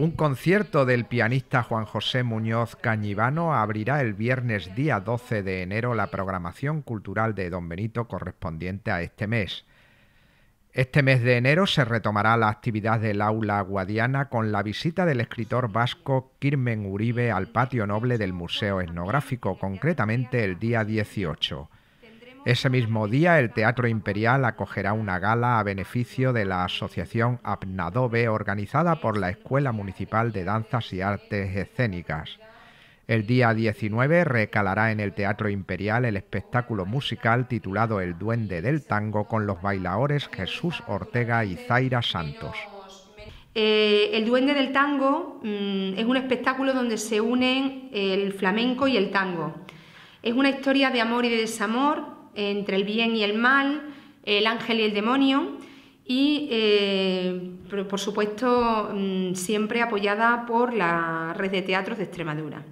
Un concierto del pianista Juan José Muñoz Cañivano abrirá el viernes día 12 de enero la programación cultural de Don Benito correspondiente a este mes. Este mes de enero se retomará la actividad del aula guadiana con la visita del escritor vasco Kirmen Uribe al patio noble del Museo Etnográfico, concretamente el día 18. Ese mismo día, el Teatro Imperial acogerá una gala a beneficio de la Asociación Apnadobe organizada por la Escuela Municipal de Danzas y Artes Escénicas. El día 19 recalará en el Teatro Imperial el espectáculo musical titulado El Duende del Tango con los bailadores Jesús Ortega y Zaira Santos. Eh, el Duende del Tango mm, es un espectáculo donde se unen el flamenco y el tango. Es una historia de amor y de desamor entre el bien y el mal, el ángel y el demonio, y eh, por supuesto mm, siempre apoyada por la red de teatros de Extremadura.